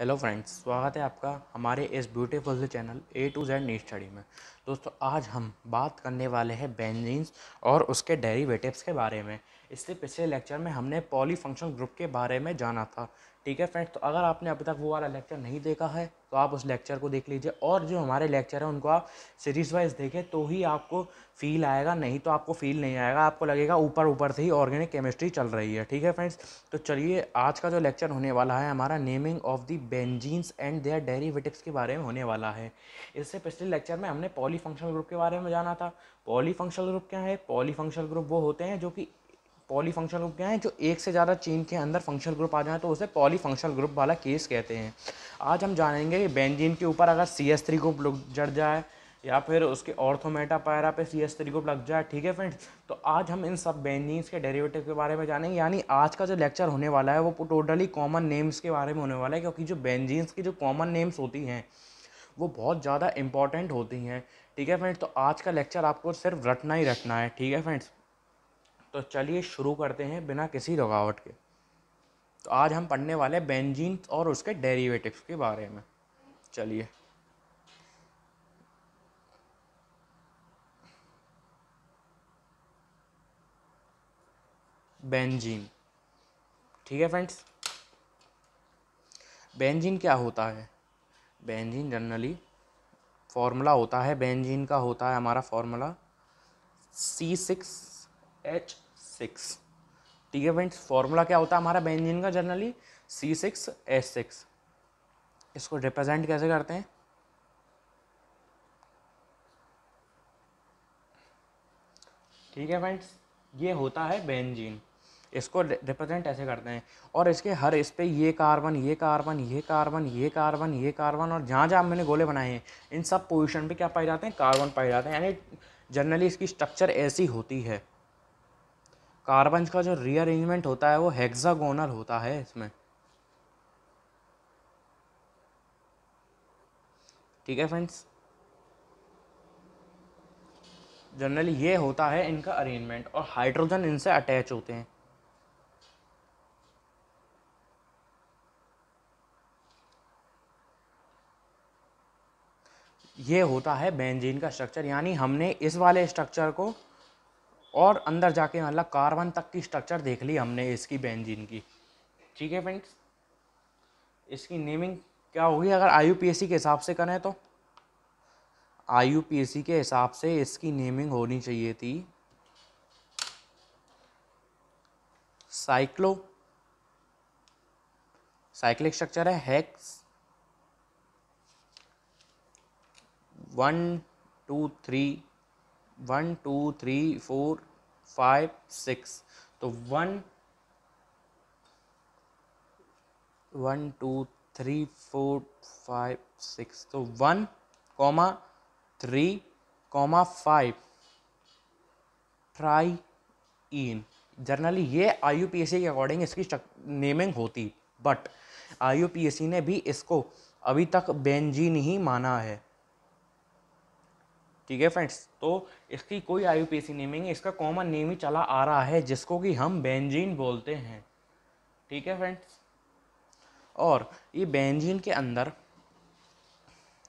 hello friends स्वागत है आपका हमारे इस ब्यूटीफुल से channel A to Z NEET study में दोस्तों आज हम बात करने वाले हैं बेंजीन्स और उसके डेरिवेटिव्स के बारे में इससे पिछले लेक्चर में हमने पॉली फंक्शन ग्रुप के बारे में जाना था ठीक है फ्रेंड्स तो अगर आपने अभी तक वो वाला लेक्चर नहीं देखा है तो आप उस लेक्चर को देख लीजिए और जो हमारे लेक्चर हैं उनको आप सीरीज़ वाइज देखें तो ही आपको फील आएगा नहीं तो आपको फील नहीं आएगा आपको लगेगा ऊपर ऊपर से ही ऑर्गेनिक केमिस्ट्री चल रही है ठीक है फ्रेंड्स तो चलिए आज का जो लेक्चर होने वाला है हमारा naming of the benzenes and their derivatives के बारे में होने वाला है इससे पिछले लेक्चर में हमने पॉली ग्रुप के बारे में जाना था पॉली ग्रुप क्या है पॉली ग्रुप वो होते हैं जो कि पॉली फंक्शनल ग्रुप क्या है जो एक से ज़्यादा चेन के अंदर फंक्शनल ग्रुप आ जाए तो उसे पॉली फंक्शनल ग्रुप वाला केस कहते हैं आज हम जानेंगे कि बेंजीन के ऊपर अगर सी एस थ्री ग्रुप जड़ जाए या फिर उसके ऑर्थोमेटा पैरा पे सी एस थ्री ग्रुप लग जाए ठीक है फ्रेंड्स तो आज हम इन सब बेंजीन्स के डेरिवेटिव के बारे में जानेंगे यानी आज का जो लेक्चर होने वाला है वो टोटली कॉमन नेम्स के बारे में होने वाला है क्योंकि जो बेंजीन्स की जो कॉमन नेम्स होती हैं वो बहुत ज़्यादा इंपॉर्टेंट होती हैं ठीक है फ्रेंड्स तो आज का लेक्चर आपको सिर्फ रटना ही रटना है ठीक है फ्रेंड्स तो चलिए शुरू करते हैं बिना किसी रुकावट के तो आज हम पढ़ने वाले हैं बेंजीन और उसके डेरिवेटिव्स के बारे में चलिए बेंजीन ठीक है फ्रेंड्स बेंजीन क्या होता है बेंजीन जनरली फॉर्मूला होता है बेंजीन का होता है हमारा formula C six H six ठीक है फ्रेंड्स फॉर्मूला क्या होता है हमारा बेंजीन का generally C six S six इसको रिप्रेजेंट कैसे करते हैं ठीक है फ्रेंड्स ये होता है बेंजीन इसको रिप्रेजेंट ऐसे करते हैं और इसके हर इस पे ये कार्बन ये कार्बन ये कार्बन ये कार्बन ये कार्बन और जहाँ जहाँ मैंने गोले बनाए हैं इन सब पोजीशन पे क्या पाए जाते हैं कार्बन पाए जाते हैं यानी जनरली इसकी स्ट्रक्चर ऐसी होती है कार्बन का जो रीअरेंजमेंट होता है वो हेक्सागोनल होता है इसमें ठीक है फ्रेंड्स जनरली ये होता है इनका अरेंजमेंट और हाइड्रोजन इनसे अटैच होते हैं ये होता है बेंजीन का स्ट्रक्चर यानी हमने इस वाले स्ट्रक्चर को और अंदर जाके मतलब कार्बन तक की स्ट्रक्चर देख ली हमने इसकी बेंजीन की ठीक है फ्रेंड्स इसकी नेमिंग क्या होगी अगर आई के हिसाब से करें तो आई के हिसाब से इसकी नेमिंग होनी चाहिए थी साइक्लो साइक्लिक स्ट्रक्चर है hex one two three one two three four five six तो one one two three four five six तो one comma three comma five triene generally ये I U P S C के according इसकी naming होती but I U P S C ने भी इसको अभी तक बेंजीन ही माना है ठीक है फ्रेंड्स तो इसकी कोई आई नेमिंग है इसका कॉमन नेम ही चला आ रहा है जिसको कि हम बेंजीन बोलते हैं ठीक है फ्रेंड्स और ये बेंजीन के अंदर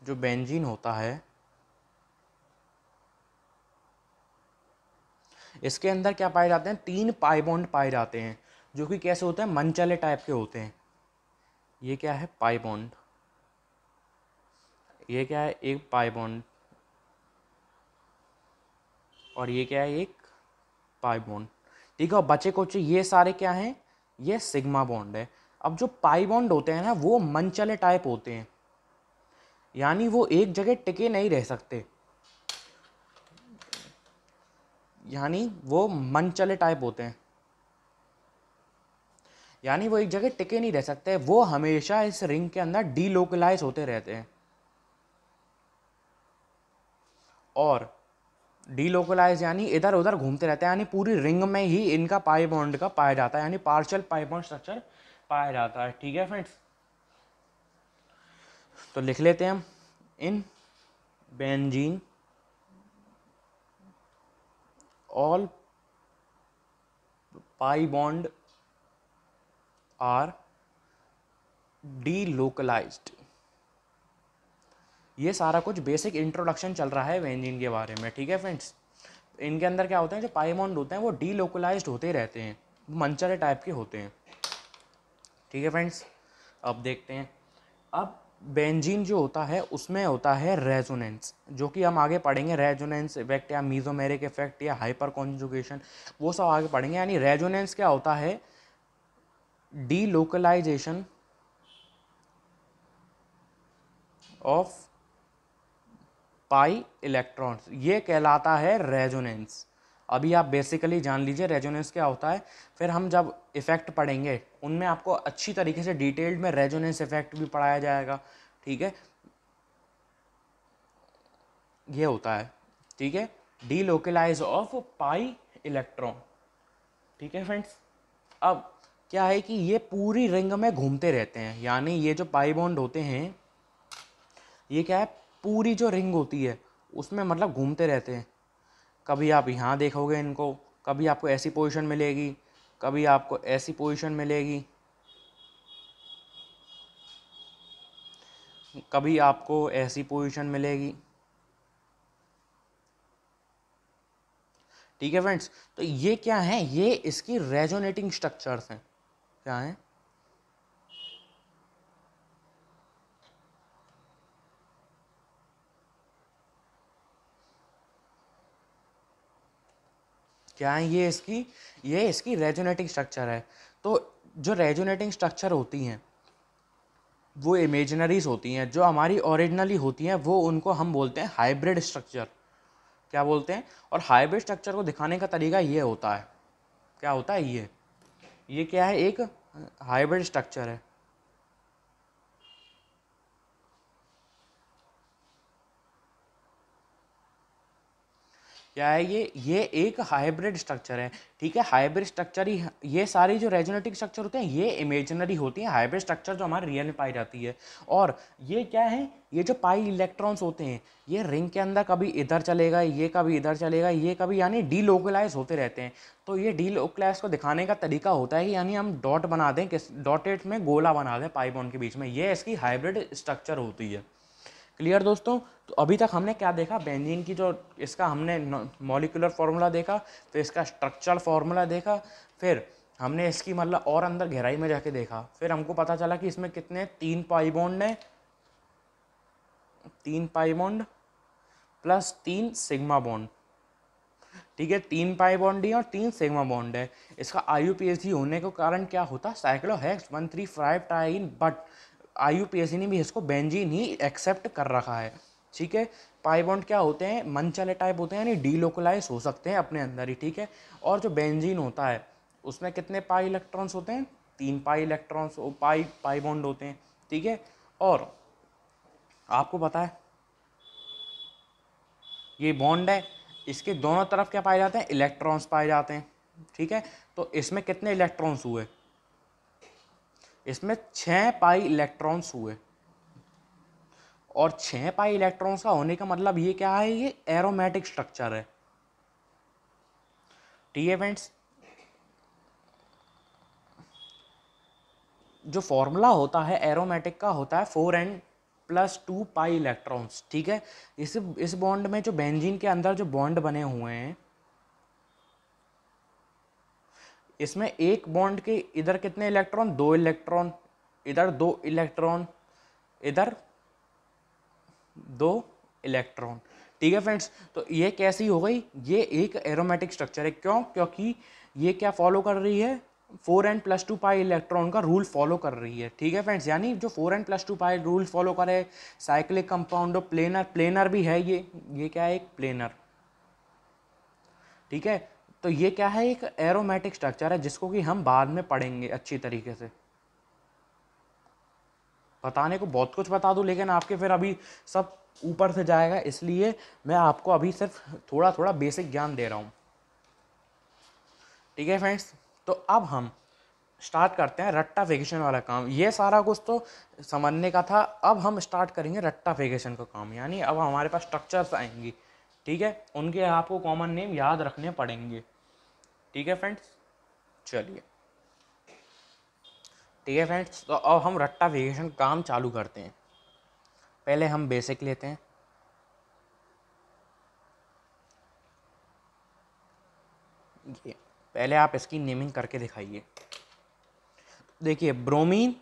जो बेंजीन होता है इसके अंदर क्या पाए जाते हैं तीन पाईबोंड पाए जाते हैं जो कि कैसे होते हैं मनचले टाइप के होते हैं ये क्या है पाईबोंड ये क्या है एक पाईबोंड और ये क्या है एक पाई बॉन्ड ठीक है और बचे कोचे ये सारे क्या हैं ये सिग्मा बॉन्ड है अब जो पाई बॉन्ड होते हैं ना वो मनचले टाइप होते हैं यानी वो एक जगह टिके नहीं रह सकते यानी वो मनचले टाइप होते हैं यानी वो एक जगह टिके नहीं रह सकते वो हमेशा इस रिंग के अंदर डीलोकलाइज होते रहते हैं और डीलोकलाइज यानी इधर उधर घूमते रहते हैं यानी पूरी रिंग में ही इनका पाई बॉन्ड का पाया जाता है यानी पार्शियल पाई बॉन्ड स्ट्रक्चर पाया जाता है ठीक है फ्रेंड्स तो लिख लेते हैं हम in benzene all pi bond are delocalised ये सारा कुछ बेसिक इंट्रोडक्शन चल रहा है वेंजिन के बारे में ठीक है फ्रेंड्स इनके अंदर क्या होते हैं जो पाइमोन्ड होते हैं वो डीलोकलाइज होते रहते हैं मंचरे टाइप के होते हैं ठीक है फ्रेंड्स अब देखते हैं अब बेंजीन जो होता है उसमें होता है रेजोनेंस जो कि हम आगे पढ़ेंगे रेजोनेंस इफेक्ट या मीजोमेरिक इफेक्ट या हाइपर कॉन्जुगेशन वो सब आगे पढ़ेंगे यानी रेजोनेंस क्या होता है डीलोकलाइजेशन ऑफ पाई इलेक्ट्रॉन्स ये कहलाता है रेजोनेंस अभी आप बेसिकली जान लीजिए रेजोनेंस क्या होता है फिर हम जब इफ़ेक्ट पढ़ेंगे उनमें आपको अच्छी तरीके से डिटेल्ड में रेजोनेंस इफ़ेक्ट भी पढ़ाया जाएगा ठीक है ये होता है ठीक है डी ऑफ पाई इलेक्ट्रॉन ठीक है फ्रेंड्स अब क्या है कि ये पूरी रिंग में घूमते रहते हैं यानी ये जो पाई बॉन्ड होते हैं ये क्या है पूरी जो रिंग होती है उसमें मतलब घूमते रहते हैं कभी आप यहाँ देखोगे इनको कभी आपको ऐसी पोजीशन मिलेगी कभी आपको ऐसी पोजीशन मिलेगी कभी आपको ऐसी पोजीशन मिलेगी ठीक है फ्रेंड्स तो ये क्या है ये इसकी रेजोनेटिंग स्ट्रक्चर्स हैं क्या हैं क्या है ये इसकी ये इसकी रेजोनेटिंग स्ट्रक्चर है तो जो रेजोनेटिंग स्ट्रक्चर होती हैं वो इमेजनरीज होती हैं जो हमारी ओरिजिनली होती हैं वो उनको हम बोलते हैं हाइब्रिड स्ट्रक्चर क्या बोलते हैं और हाइब्रिड स्ट्रक्चर को दिखाने का तरीका ये होता है क्या होता है ये ये क्या है एक हाइब्रिड स्ट्रक्चर है क्या है ये ये एक हाइब्रिड स्ट्रक्चर है ठीक है हाइब्रिड स्ट्रक्चर ही ये सारे जो रेजोनेटिक स्ट्रक्चर होते हैं ये इमेजनरी होती है हाइब्रिड स्ट्रक्चर जो हमारे रियल में पाई जाती है और ये क्या है ये जो पाई इलेक्ट्रॉन्स होते हैं ये रिंग के अंदर कभी इधर चलेगा ये कभी इधर चलेगा ये कभी यानी डीलोकलाइज होते रहते हैं तो ये डीलोकलाइज को दिखाने का तरीका होता है यानी हम डॉट बना दें किस डॉटेट में गोला बना दें बॉन्ड के बीच में ये इसकी हाइब्रिड स्ट्रक्चर होती है क्लियर दोस्तों तो अभी तक हमने क्या देखा बेंजीन की जो इसका हमने मॉलिकुलर फार्मूला देखा फिर इसका स्ट्रक्चरल फार्मूला देखा फिर हमने इसकी मतलब और अंदर गहराई में जाके देखा फिर हमको पता चला कि इसमें कितने तीन पाईबॉन्ड हैं तीन पाईबॉन्ड प्लस तीन सिग्मा बॉन्ड ठीक है तीन पाई बॉन्ड है और तीन सिग्मा बॉन्ड है इसका आई होने के कारण क्या होता cyclo hex one three five triene but I ने भी इसको बेंजीन ही एक्सेप्ट कर रखा है ठीक है पाई बॉन्ड क्या होते हैं मनचले टाइप होते हैं यानी डीलोकलाइज हो सकते हैं अपने अंदर ही ठीक है और जो बेंजीन होता है उसमें कितने पाई इलेक्ट्रॉन्स होते हैं तीन पाई इलेक्ट्रॉन्स पाई पाई बॉन्ड होते हैं ठीक है और आपको पता है ये बॉन्ड है इसके दोनों तरफ क्या पाए जाते हैं इलेक्ट्रॉन्स पाए जाते हैं ठीक है तो इसमें कितने इलेक्ट्रॉन्स हुए इसमें छः पाई इलेक्ट्रॉन्स हुए और छः पाई इलेक्ट्रॉन्स का होने का मतलब ये क्या है ये एरोमेटिक स्ट्रक्चर है टी एवेंट्स जो फॉर्मूला होता है एरोमेटिक का होता है four n plus two pi electrons ठीक है इस इस बॉन्ड में जो बेंजीन के अंदर जो बॉन्ड बने हुए हैं इसमें एक बॉन्ड के इधर कितने इलेक्ट्रॉन दो इलेक्ट्रॉन इधर दो इलेक्ट्रॉन इधर दो इलेक्ट्रॉन ठीक है फ्रेंड्स तो ये कैसी हो गई ये एक एरोमेटिक स्ट्रक्चर है क्यों क्योंकि ये क्या फॉलो कर रही है four n plus two pi electron का रूल फॉलो कर रही है ठीक है फ्रेंड्स यानी जो four n plus two pi rule follow करे साइक्लिक कंपाउंड प्लेनर प्लेनर भी है ये ये क्या है एक प्लेनर ठीक है तो ये क्या है एक एरोमेटिक स्ट्रक्चर है जिसको कि हम बाद में पढ़ेंगे अच्छी तरीके से बताने को बहुत कुछ बता दूँ लेकिन आपके फिर अभी सब ऊपर से जाएगा इसलिए मैं आपको अभी सिर्फ थोड़ा थोड़ा बेसिक ज्ञान दे रहा हूँ ठीक है फ्रेंड्स तो अब हम स्टार्ट करते हैं रट्टा फेगेशन वाला काम ये सारा कुछ तो समझने का था अब हम स्टार्ट करेंगे रट्टा फेगेशन का काम यानी अब हमारे पास स्ट्रक्चर्स आएंगी ठीक है उनके आपको कॉमन नेम याद रखने पड़ेंगे ठीक है फ्रेंड्स चलिए ठीक है फ्रेंड्स तो अब हम रट्टा वेकेशन काम चालू करते हैं पहले हम बेसिक लेते हैं ये पहले आप इसकी नेमिंग करके दिखाइए देखिए ब्रोमीन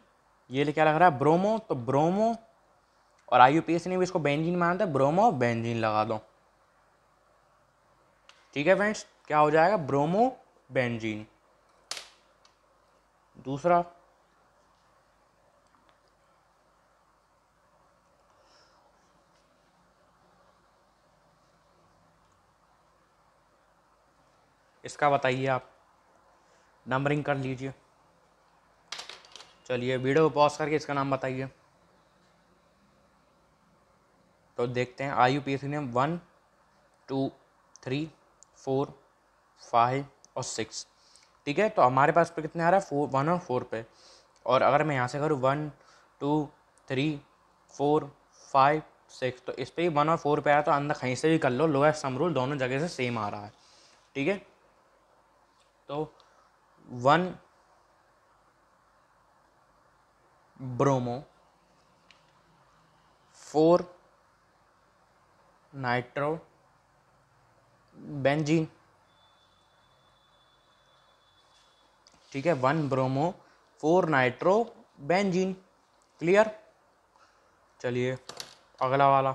ये क्या लग रहा है ब्रोमो तो ब्रोमो और आई ने भी इसको बेंजीन माना था ब्रोमो बेंजीन लगा दो ठीक है फ्रेंड्स क्या हो जाएगा ब्रोमो बेंजीन दूसरा इसका बताइए आप नंबरिंग कर लीजिए चलिए वीडियो पॉज करके इसका नाम बताइए तो देखते हैं आई यू पी सी ने one two three four five और सिक्स ठीक है तो हमारे पास पे कितने आ रहा है फोर वन और फोर पे और अगर मैं यहाँ से करूँ one two three four five six तो इस पर ही वन और फोर पे आया तो अंदर कहीं से भी कर लो लोएस्ट सम रूल दोनों जगह से सेम आ रहा है ठीक है तो one bromo four nitro benzene ठीक है one bromo four nitro benzene clear चलिए अगला वाला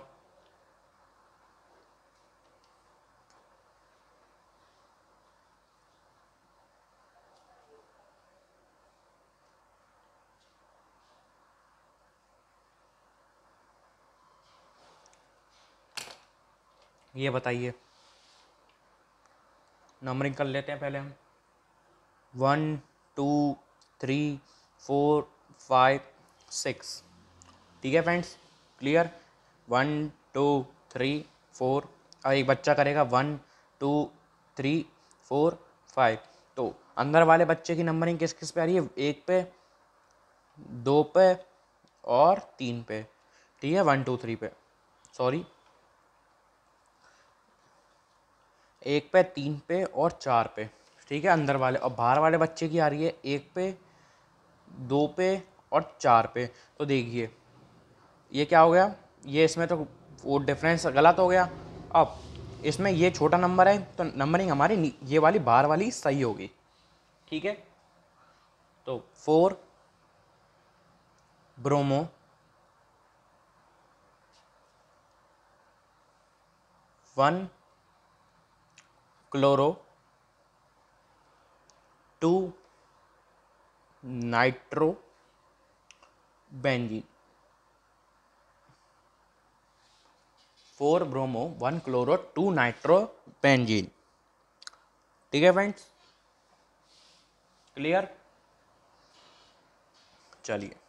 ये बताइए नंबरिंग कर लेते हैं पहले हम one two three four five six ठीक है friends clear one two three four और एक बच्चा करेगा one two three four five तो अंदर वाले बच्चे की नंबरिंग किस किस पे आ रही है एक पे दो पे और तीन पे ठीक है वन टू थ्री पे सॉरी एक पे तीन पे और चार पे ठीक है अंदर वाले और बाहर वाले बच्चे की आ रही है एक पे दो पे और चार पे तो देखिए ये क्या हो गया ये इसमें तो वो डिफरेंस गलत हो गया अब इसमें ये छोटा नंबर है तो नंबरिंग हमारी ये वाली बाहर वाली सही होगी ठीक है तो four bromo one chloro two nitro benzene four bromo one chloro two nitro benzene ठीक है फ्रेंड्स क्लियर चलिए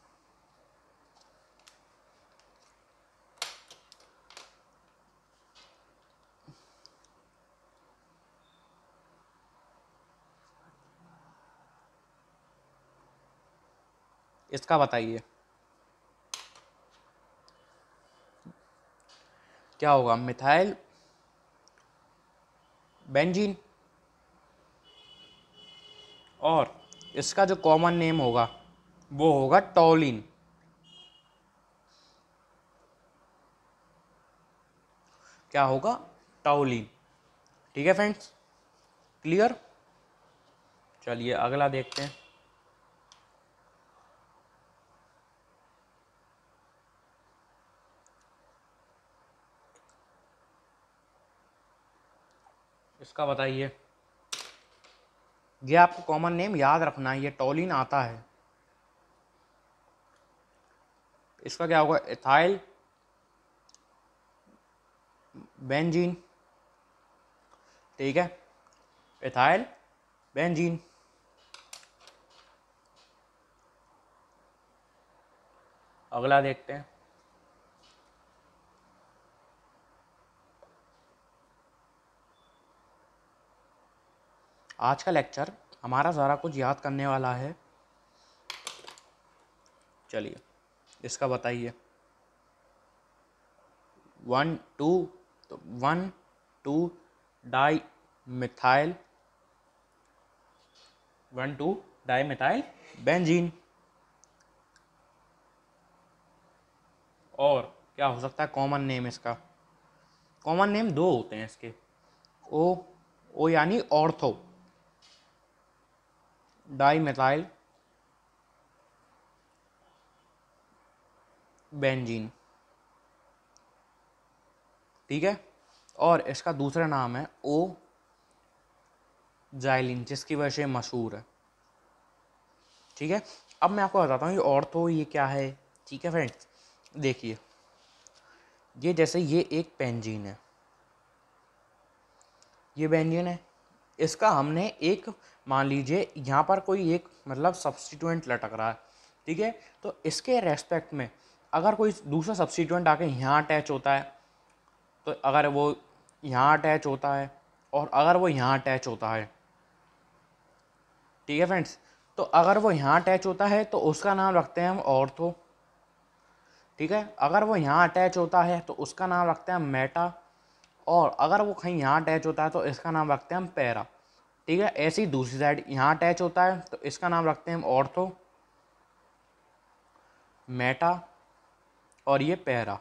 इसका बताइए क्या होगा मिथाइल बेंजीन और इसका जो कॉमन नेम होगा वो होगा टॉलिन क्या होगा टाउलिन ठीक है फ्रेंड्स क्लियर चलिए अगला देखते हैं इसका बताइए ये आपको कॉमन नेम याद रखना है ये टोलिन आता है इसका क्या होगा इथाइल बेंजीन ठीक है इथाइल बेंजीन अगला देखते हैं आज का लेक्चर हमारा सारा कुछ याद करने वाला है चलिए इसका बताइए वन टू तो one two di methyl one two di methyl benzene और क्या हो सकता है कॉमन नेम इसका कॉमन नेम दो होते हैं इसके ओ ओ यानी ऑर्थो डाईमेथाइल बेंजीन ठीक है और इसका दूसरा नाम है ओ जाइलिन जिसकी वजह से मशहूर है ठीक है अब मैं आपको बताता हूँ ये और तो ये क्या है ठीक है फ्रेंड्स देखिए ये जैसे ये एक पेंजीन है ये बेंजीन है इसका हमने एक मान लीजिए यहाँ पर कोई एक मतलब सब्सटीट्यूंट लटक रहा है ठीक है तो इसके रेस्पेक्ट में अगर कोई दूसरा सब्सटीट्यूंट आके यहाँ अटैच होता है तो अगर वो यहाँ अटैच होता है और अगर वो यहाँ अटैच होता है ठीक है फ्रेंड्स तो अगर वो यहाँ अटैच होता है तो उसका नाम रखते हैं हम ऑर्थो ठीक है अगर वो यहाँ अटैच होता है तो उसका नाम रखते हैं मेटा और अगर वो कहीं यहाँ अटैच होता है तो इसका नाम रखते हैं हम पैरा ठीक है ऐसी दूसरी साइड यहाँ अटैच होता है तो इसका नाम रखते हैं हम ऑर्थो मेटा और ये पैरा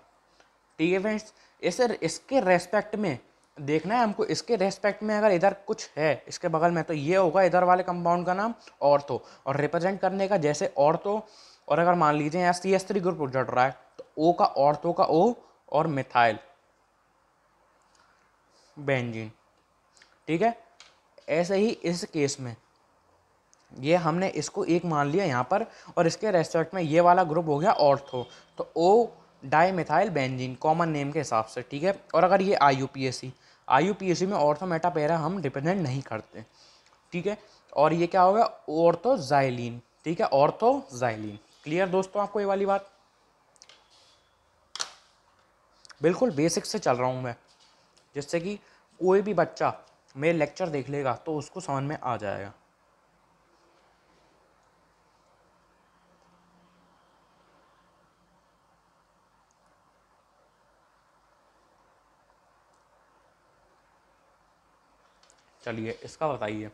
ठीक है फ्रेंड्स इसे इसके रेस्पेक्ट में देखना है हमको इसके रेस्पेक्ट में अगर इधर कुछ है इसके बगल में तो ये होगा इधर वाले कंपाउंड का नाम ऑर्थो और रिप्रेजेंट करने का जैसे ऑर्थो और अगर मान लीजिए यहाँ सी एस थ्री ग्रुप जुड़ रहा है तो ओ का ऑर्थो का ओ और मिथाइल बेंजीन ठीक है ऐसे ही इस केस में ये हमने इसको एक मान लिया यहाँ पर और इसके रेस्पेक्ट में ये वाला ग्रुप हो गया ऑर्थो तो O dimethyl benzene common name के हिसाब से ठीक है और अगर ये I U P S C I U P S C में ऑर्थो मेटापेरा पैरा हम रिप्रेजेंट नहीं करते ठीक है और ये क्या होगा ऑर्थोजाइलिन ठीक है ऑर्थोजाइलिन क्लियर दोस्तों आपको ये वाली बात बिल्कुल बेसिक से चल रहा हूँ मैं जिससे कि कोई भी बच्चा मेरे लेक्चर देख लेगा तो उसको समझ में आ जाएगा चलिए इसका बताइए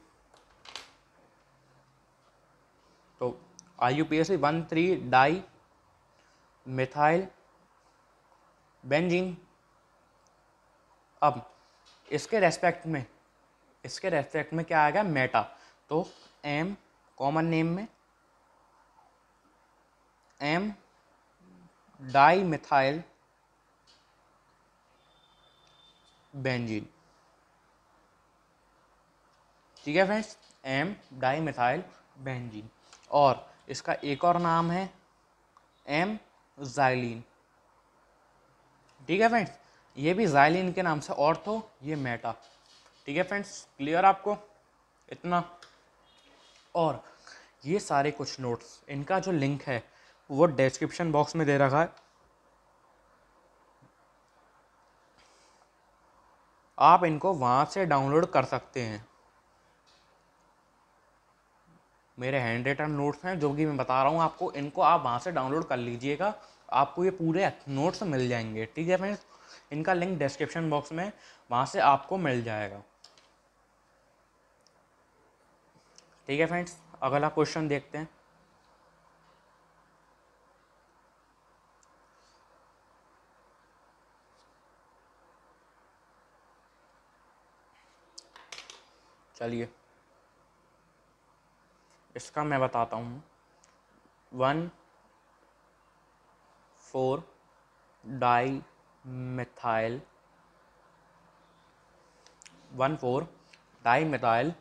तो I U P S one three di methyl benzene अब इसके रेस्पेक्ट में इसके रेस्पेक्ट में क्या आएगा मेटा तो एम कॉमन नेम में एम डाई मिथाइल बेंजीन ठीक है friends M di methyl benzene और इसका एक और नाम है एम जाइलिन ठीक है फ्रेंड्स ये भी जाइलिन के नाम से और तो ये मेटा ठीक है फ्रेंड्स क्लियर आपको इतना और ये सारे कुछ नोट्स इनका जो लिंक है वो डिस्क्रिप्शन बॉक्स में दे रखा है आप इनको वहाँ से डाउनलोड कर सकते हैं मेरे हैंड रिटन नोट्स हैं जो कि मैं बता रहा हूँ आपको इनको आप वहाँ से डाउनलोड कर लीजिएगा आपको ये पूरे नोट्स मिल जाएंगे ठीक है फ्रेंड्स इनका लिंक डिस्क्रिप्शन बॉक्स में वहाँ से आपको मिल जाएगा ठीक है फ्रेंड्स अगला क्वेश्चन देखते हैं चलिए इसका मैं बताता हूँ one four di methyl one four di methyl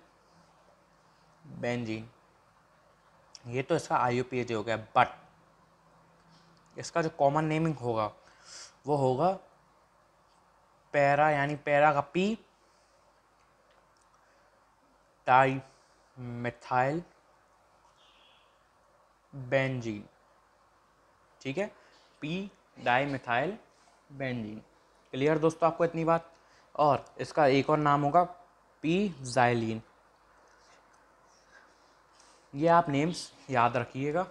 benzene ये तो इसका आई हो गया बट इसका जो कॉमन नेमिंग होगा वो होगा पैरा यानी पैरा का पी टाई मिथाइल बेंजीन ठीक है P di methyl benzene clear दोस्तों आपको इतनी बात और इसका एक और नाम होगा पी जाइलिन ये आप नेम्स याद रखिएगा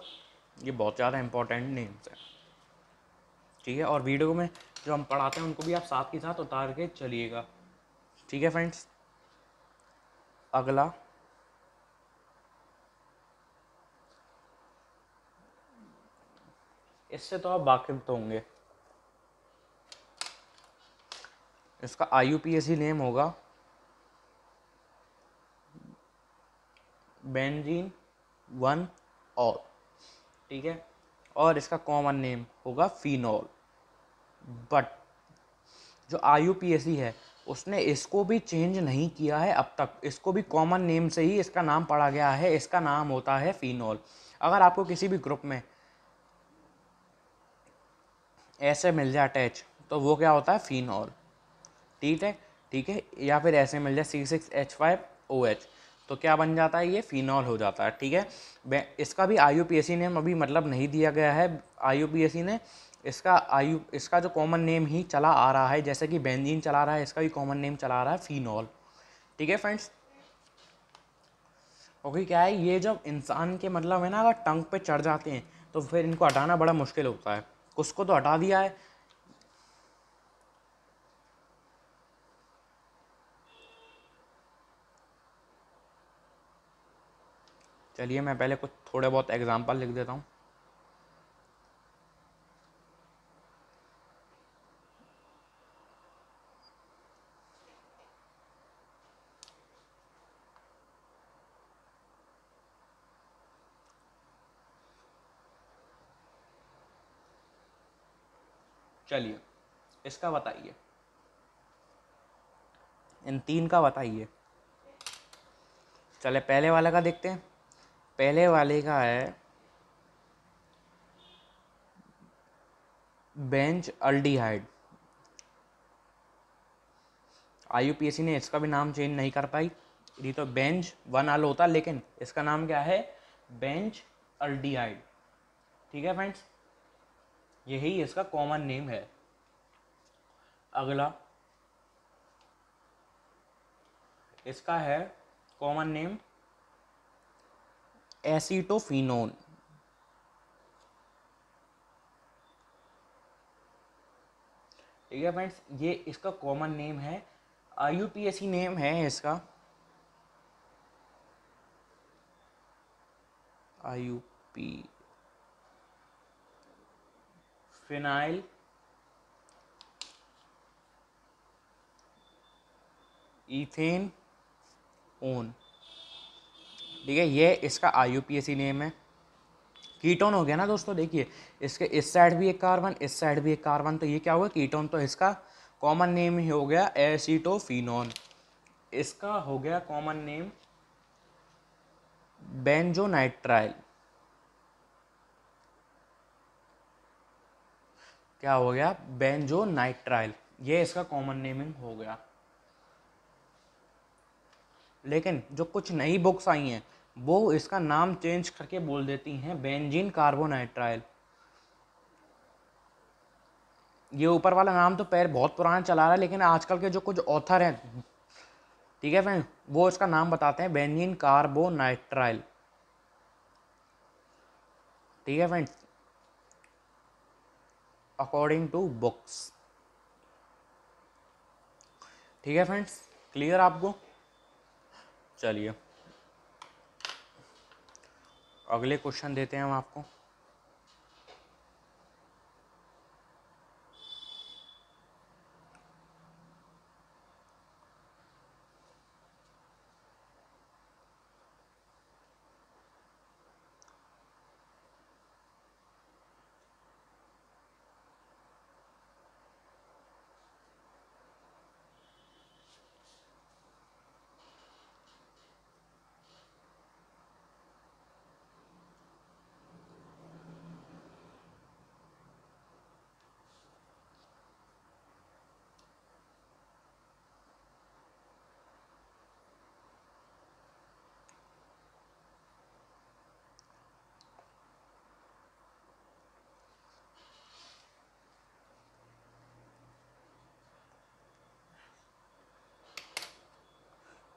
ये बहुत ज़्यादा इम्पोर्टेंट नेम्स हैं ठीक है और वीडियो में जो हम पढ़ाते हैं उनको भी आप साथ के साथ उतार के चलिएगा ठीक है फ्रेंड्स अगला इससे तो आप वाकिफ तो होंगे इसका आई यू पी एस ही नेम होगा बेंजीन वन ऑल ठीक है और इसका कॉमन नेम होगा फिनॉल बट जो आयु है उसने इसको भी चेंज नहीं किया है अब तक इसको भी कॉमन नेम से ही इसका नाम पढ़ा गया है इसका नाम होता है फिनॉल अगर आपको किसी भी ग्रुप में ऐसे मिल जाए अटैच तो वो क्या होता है फिनॉल ठीक है ठीक है या फिर ऐसे मिल जाए C six H five O H तो क्या बन जाता है ये फ़िनॉल हो जाता है ठीक है इसका भी आई नेम अभी मतलब नहीं दिया गया है आई ने इसका आयु इसका जो कॉमन नेम ही चला आ रहा है जैसे कि बेंजीन चला रहा है इसका भी कॉमन नेम चला रहा है फ़िनॉल ठीक है फ्रेंड्स ओके क्या है ये जब इंसान के मतलब है ना अगर टंग पे चढ़ जाते हैं तो फिर इनको हटाना बड़ा मुश्किल होता है उसको तो हटा दिया है चलिए मैं पहले कुछ थोड़े बहुत एग्ज़ाम्पल लिख देता हूँ चलिए इसका बताइए इन तीन का बताइए चले पहले वाला का देखते हैं पहले वाले का है बेंच अल्डीहाइड आईयूपीएसी ने इसका भी नाम चेंज नहीं कर पाई ये तो बेंच वन आल होता लेकिन इसका नाम क्या है बेंच अल्डीहाइड ठीक है फ्रेंड्स यही इसका कॉमन नेम है अगला इसका है कॉमन नेम एसिटोफिनोन ठीक है फ्रेंड्स ये इसका कॉमन नेम है आई नेम है इसका I U P phenyl ethane one ठीक है ये इसका आई नेम है कीटोन हो गया ना दोस्तों देखिए इसके इस साइड भी एक कार्बन इस साइड भी एक कार्बन तो ये क्या हुआ कीटोन तो इसका कॉमन नेम ही हो गया एसीटोफिनोन इसका हो गया कॉमन नेम बेंजोनाइट्राइल क्या हो गया नाइट्राइल ये इसका कॉमन नेम हो गया लेकिन जो कुछ नई बुक्स आई हैं वो इसका नाम चेंज करके बोल देती हैं बेंजीन कार्बोनाइट्राइल ये ऊपर वाला नाम तो पैर बहुत पुराना चला रहा है लेकिन आजकल के जो कुछ ऑथर हैं ठीक है फ्रेंड वो इसका नाम बताते हैं बेंजीन कार्बोनाइट्राइल ठीक है फ्रेंड अकॉर्डिंग टू बुक्स ठीक है फ्रेंड्स क्लियर आपको चलिए अगले क्वेश्चन देते हैं हम आपको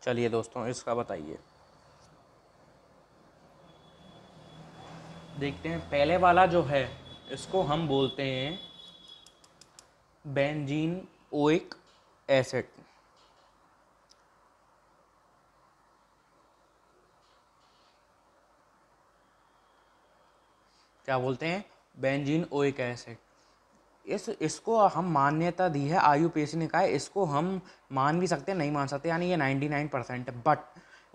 चलिए दोस्तों इसका बताइए देखते हैं पहले वाला जो है इसको हम बोलते हैं बेंजीन ओइक एसिड क्या बोलते हैं बेंजीन ओइक एसिड इस इसको हम मान्यता दी है आयु पेशी ने कहा है इसको हम मान भी सकते हैं नहीं मान सकते यानी ये नाइन्टी नाइन परसेंट है बट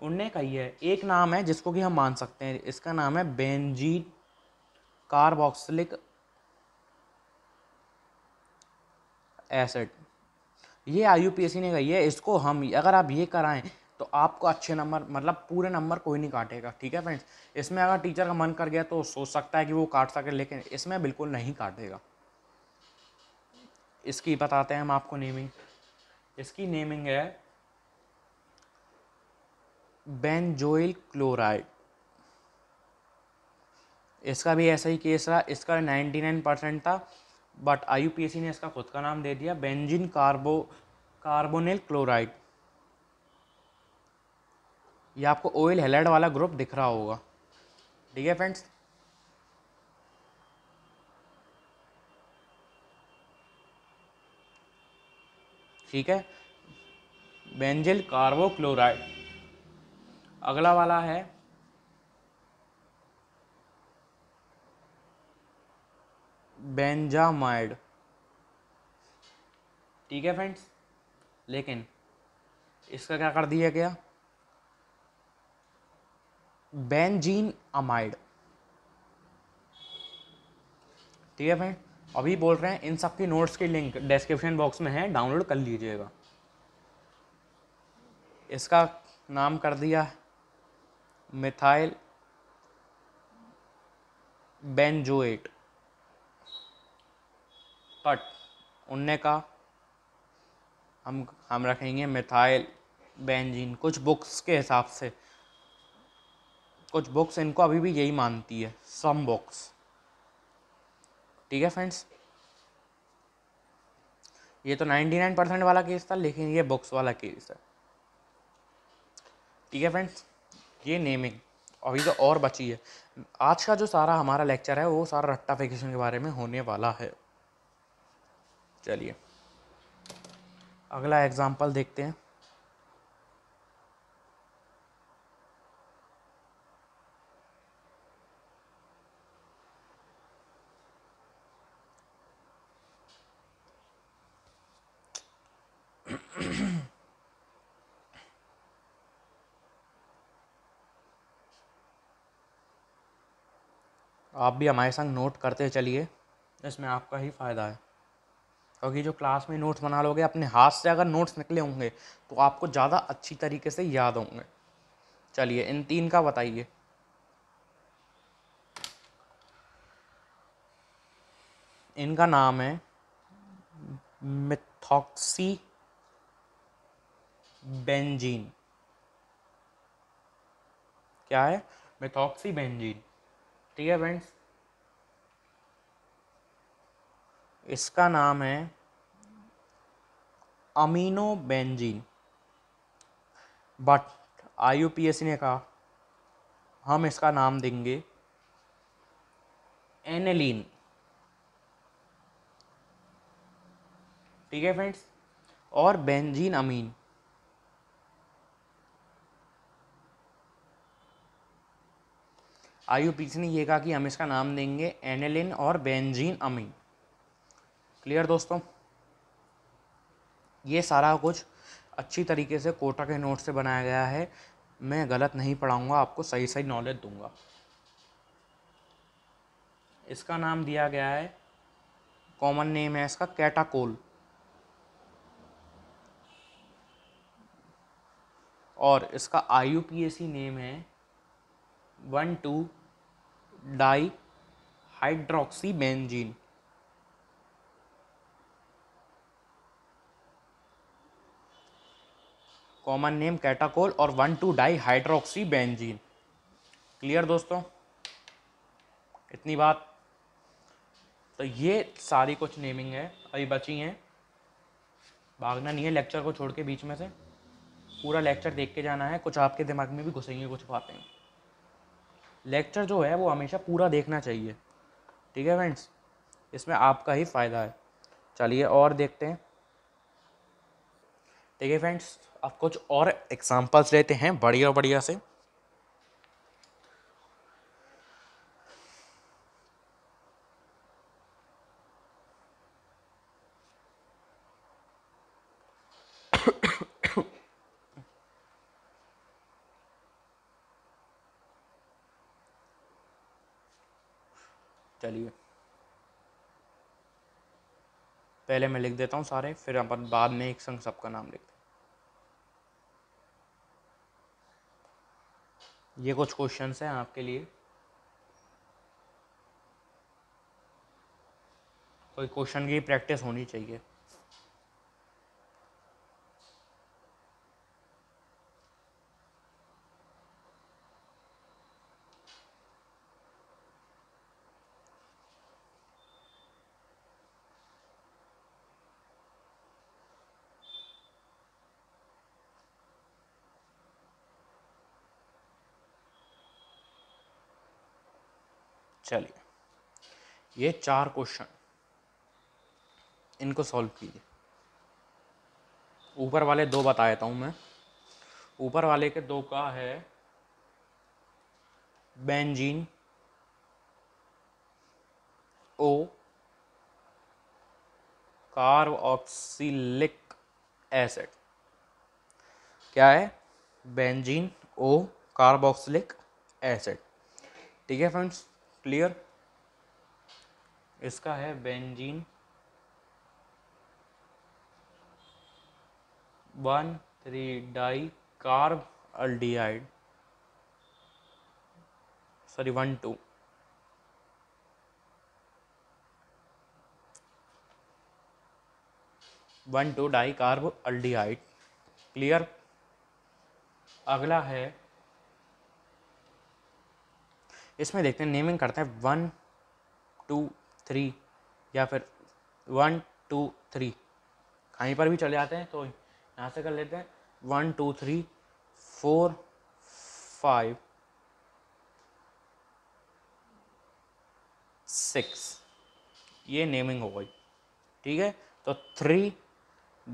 उनने कही है एक नाम है जिसको कि हम मान सकते हैं इसका नाम है बेनजी कार्बोक्सिलिक एसिड ये आई ने कही है इसको हम अगर आप ये कराएं तो आपको अच्छे नंबर मतलब पूरे नंबर कोई नहीं काटेगा ठीक है फ्रेंड्स इसमें अगर टीचर का मन कर गया तो सोच सकता है कि वो काट सके लेकिन इसमें बिल्कुल नहीं काटेगा इसकी बताते हैं हम आपको नेमिंग इसकी नेमिंग है बेंजोइल क्लोराइड इसका भी ऐसा ही केस रहा इसका नाइन्टी नाइन परसेंट था बट आई ने इसका खुद का नाम दे दिया बेंजिन कार्बो कार्बोनिल क्लोराइड ये आपको ऑयल हेलाइड वाला ग्रुप दिख रहा होगा ठीक है फ्रेंड्स ठीक है बेंजिल कार्बोक्लोराइड अगला वाला है बेंजामाइड ठीक है फ्रेंड्स लेकिन इसका क्या कर दिया गया बेंजीन अमाइड ठीक है फ्रेंड अभी बोल रहे हैं इन सब की नोट्स की लिंक डिस्क्रिप्शन बॉक्स में है डाउनलोड कर लीजिएगा इसका नाम कर दिया मिथाइल बेंजोएट कट उनने का हम हम रखेंगे मिथाइल बेंजीन कुछ बुक्स के हिसाब से कुछ बुक्स इनको अभी भी यही मानती है सम बुक्स ठीक है फ्रेंड्स ये तो 99 परसेंट वाला केस था लेकिन ये बुक्स वाला केस है ठीक है फ्रेंड्स ये नेमिंग अभी तो और बची है आज का जो सारा हमारा लेक्चर है वो सारा रट्टाफिकेशन के बारे में होने वाला है चलिए अगला एग्ज़ाम्पल देखते हैं आप भी हमारे संग नोट करते चलिए इसमें आपका ही फ़ायदा है क्योंकि जो क्लास में नोट्स बना लोगे अपने हाथ से अगर नोट्स निकले होंगे तो आपको ज़्यादा अच्छी तरीके से याद होंगे चलिए इन तीन का बताइए इनका नाम है मिथॉक्सी बेंजीन क्या है मिथॉक्सी बेंजीन ठीक है फ्रेंड्स इसका नाम है अमीनो बेंजीन बट आई ने कहा हम इसका नाम देंगे एनेलिन ठीक है फ्रेंड्स और बेंजीन अमीन आई ने यह कहा कि हम इसका नाम देंगे एनेलिन और बेंजीन अमीन क्लियर दोस्तों ये सारा कुछ अच्छी तरीके से कोटा के नोट से बनाया गया है मैं गलत नहीं पढ़ाऊँगा आपको सही सही नॉलेज दूंगा इसका नाम दिया गया है कॉमन नेम है इसका कैटाकोल और इसका I U P A name है one two di hydroxy benzene common name catechol और one two di hydroxy benzene clear दोस्तों इतनी बात तो ये सारी कुछ नेमिंग है अभी बची हैं भागना नहीं है लेक्चर को छोड़ के बीच में से पूरा लेक्चर देख के जाना है कुछ आपके दिमाग में भी घुसेंगे कुछ बातें लेक्चर जो है वो हमेशा पूरा देखना चाहिए ठीक है फ्रेंड्स इसमें आपका ही फ़ायदा है चलिए और देखते हैं देखिए फ्रेंड्स अब कुछ और एग्जांपल्स लेते हैं बढ़िया बढ़िया से चलिए पहले मैं लिख देता हूँ सारे फिर अपन बाद में एक संग सबका नाम लिखते ये कुछ क्वेश्चन हैं आपके लिए कोई क्वेश्चन की प्रैक्टिस होनी चाहिए ये चार क्वेश्चन इनको सॉल्व कीजिए ऊपर वाले दो बता देता हूँ मैं ऊपर वाले के दो का है बेंजीन ओ कार्बोक्सिलिक एसिड क्या है बेंजीन ओ कार्बोक्सिलिक एसिड ठीक है फ्रेंड्स क्लियर इसका है benzene one three di carbaldehyde sorry one two one two di carbaldehyde clear अगला है इसमें देखते हैं नेमिंग करते हैं वन टू थ्री या फिर वन टू थ्री कहीं पर भी चले जाते हैं तो यहाँ से कर लेते हैं one two three four five six ये नेमिंग हो गई ठीक है तो थ्री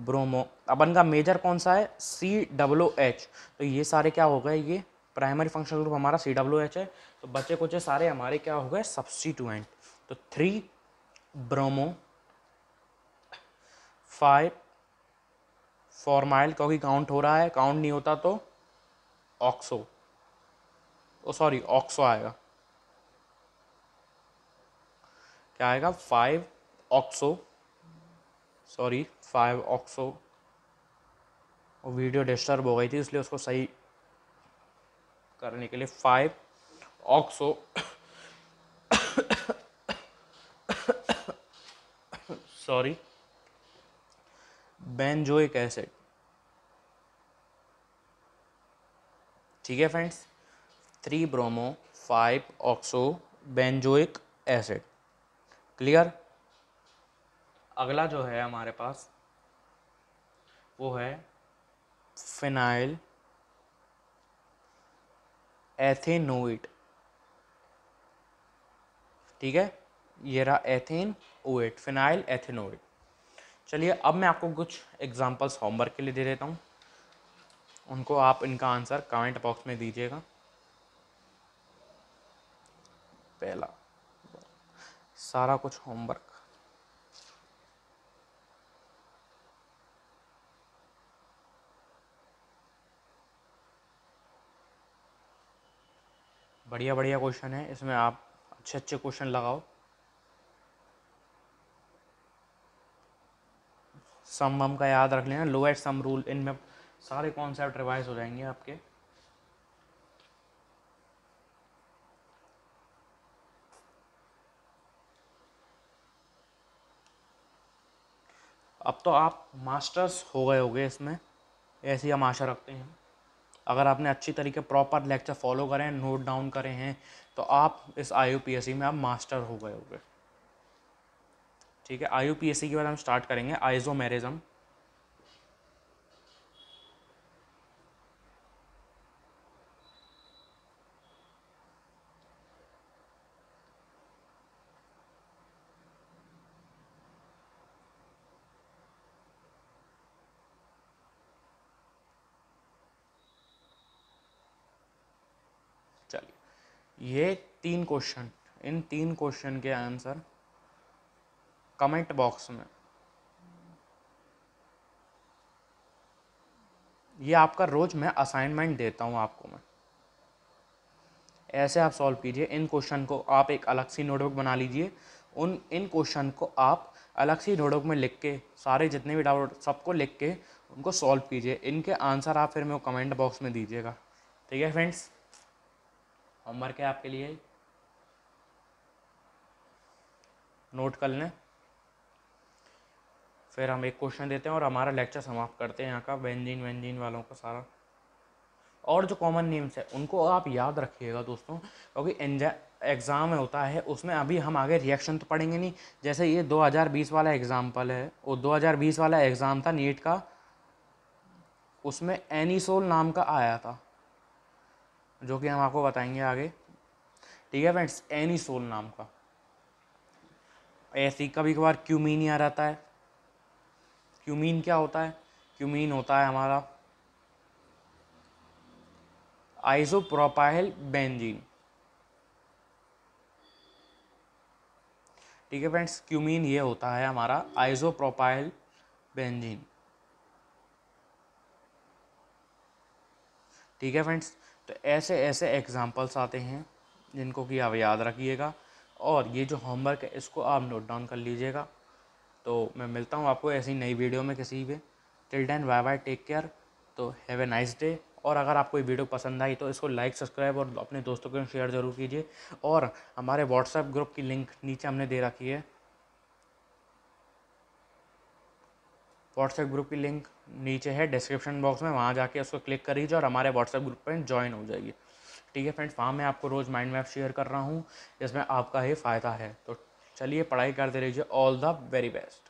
ब्रोमो अपन का मेजर कौन सा है सी डब्ल्यू एच तो ये सारे क्या हो गए ये प्राइमरी फंक्शन ग्रुप हमारा सी डब्लू एच है तो बचे कुछ सारे हमारे क्या हो गए सब्सिटूएंट तो थ्री ब्रोमो फाइव फॉर्माइल क्योंकि काउंट हो रहा है काउंट नहीं होता तो ऑक्सो ओ सॉरी ऑक्सो आएगा क्या आएगा five oxo sorry five oxo और वीडियो डिस्टर्ब हो गई थी इसलिए उसको सही करने के लिए five oxo sorry benzoic acid ठीक है friends three bromo five oxo benzoic acid clear अगला जो है हमारे पास वो है फिनाइल एथेनोइड ठीक है ये रहा एथेन ओएट फिनाइल एथेनोएट चलिए अब मैं आपको कुछ एग्जांपल्स होमवर्क के लिए दे देता हूँ उनको आप इनका आंसर कमेंट बॉक्स में दीजिएगा पहला सारा कुछ होमवर्क बढ़िया बढ़िया क्वेश्चन है इसमें आप अच्छे अच्छे क्वेश्चन लगाओ सम वम का याद रख लेना लोएस्ट सम रूल इनमें सारे कॉन्सेप्ट रिवाइज हो जाएंगे आपके अब तो आप मास्टर्स हो गए होगे इसमें ऐसी हम आशा रखते हैं अगर आपने अच्छी तरीके प्रॉपर लेक्चर फॉलो करें नोट डाउन करे हैं तो आप इस आई में आप मास्टर हो गए होगे ठीक है पी के बाद हम स्टार्ट करेंगे आइजोमेरिज्म चलिए ये तीन क्वेश्चन इन तीन क्वेश्चन के आंसर कमेंट बॉक्स में ये आपका रोज मैं असाइनमेंट देता हूँ आपको मैं ऐसे आप सॉल्व कीजिए इन क्वेश्चन को आप एक अलग सी नोटबुक बना लीजिए उन इन क्वेश्चन को आप अलग सी नोटबुक में लिख के सारे जितने भी डाउट सबको लिख के उनको सॉल्व कीजिए इनके आंसर आप फिर मेरे को कमेंट बॉक्स में दीजिएगा ठीक है फ्रेंड्स होमवर्क है आपके लिए नोट कर लें फिर हम एक क्वेश्चन देते हैं और हमारा लेक्चर समाप्त करते हैं यहाँ का बेंजीन वेंजीन वालों का सारा और जो कॉमन नेम्स है उनको आप याद रखिएगा दोस्तों क्योंकि एग्ज़ाम होता है उसमें अभी हम आगे रिएक्शन तो पढ़ेंगे नहीं जैसे ये 2020 वाला एग्ज़ाम्पल है और 2020 वाला एग्ज़ाम था नीट का उसमें एनीसोल नाम का आया था जो कि हम आपको बताएंगे आगे ठीक है फ्रेंड्स एनीसोल नाम का ऐसी कभी कभार क्यूमीनिया रहता है क्यूमीन क्या होता है क्यूमीन होता है हमारा आइसोप्रोपाइल बेंजीन ठीक है फ्रेंड्स क्यूमीन ये होता है हमारा आइसोप्रोपाइल बेंजीन ठीक है फ्रेंड्स तो ऐसे ऐसे एग्ज़ाम्पल्स आते हैं जिनको कि आप याद रखिएगा और ये जो होमवर्क है इसको आप नोट डाउन कर लीजिएगा तो मैं मिलता हूँ आपको ऐसी नई वीडियो में किसी भी till then bye bye take care तो हैव ए नाइस डे और अगर आपको ये वीडियो पसंद आई तो इसको लाइक सब्सक्राइब और अपने दोस्तों को शेयर ज़रूर कीजिए और हमारे व्हाट्सएप ग्रुप की लिंक नीचे हमने दे रखी है व्हाट्सएप ग्रुप की लिंक नीचे है डिस्क्रिप्शन बॉक्स में वहाँ जाके उसको क्लिक कर लीजिए और हमारे व्हाट्सएप ग्रुप पर ज्वाइन हो जाइए ठीक है फ्रेंड्स वहाँ मैं आपको रोज़ माइंड मैप शेयर कर रहा हूँ जिसमें आपका ही फ़ायदा है तो चलिए पढ़ाई करते रहिए ऑल द वेरी बेस्ट